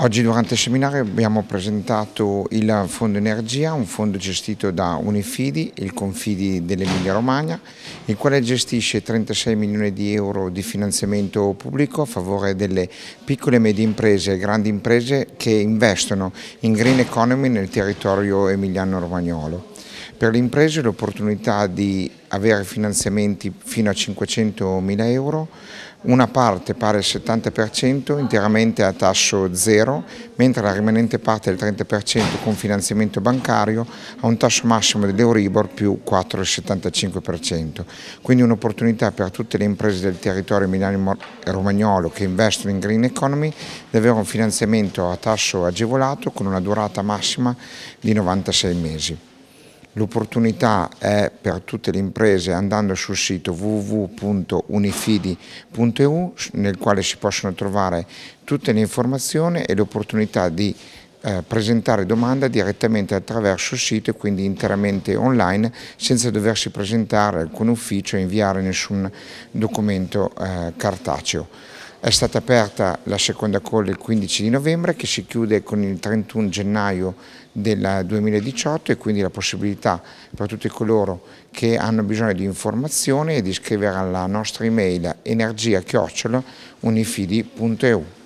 Oggi durante il seminario abbiamo presentato il Fondo Energia, un fondo gestito da Unifidi, il Confidi dell'Emilia Romagna, il quale gestisce 36 milioni di euro di finanziamento pubblico a favore delle piccole e medie imprese e grandi imprese che investono in green economy nel territorio emiliano-romagnolo. Per le imprese l'opportunità di avere finanziamenti fino a 500.000 euro, una parte pari al 70% interamente a tasso zero, mentre la rimanente parte del 30% con finanziamento bancario ha un tasso massimo dell'Euribor più 4,75%. Quindi un'opportunità per tutte le imprese del territorio milano-romagnolo che investono in green economy di avere un finanziamento a tasso agevolato con una durata massima di 96 mesi. L'opportunità è per tutte le imprese andando sul sito www.unifidi.eu nel quale si possono trovare tutte le informazioni e l'opportunità di eh, presentare domanda direttamente attraverso il sito e quindi interamente online senza doversi presentare a alcun ufficio e inviare nessun documento eh, cartaceo. È stata aperta la seconda call il 15 di novembre che si chiude con il 31 gennaio del 2018 e quindi la possibilità per tutti coloro che hanno bisogno di informazioni di scrivere alla nostra email energia-unifidi.eu.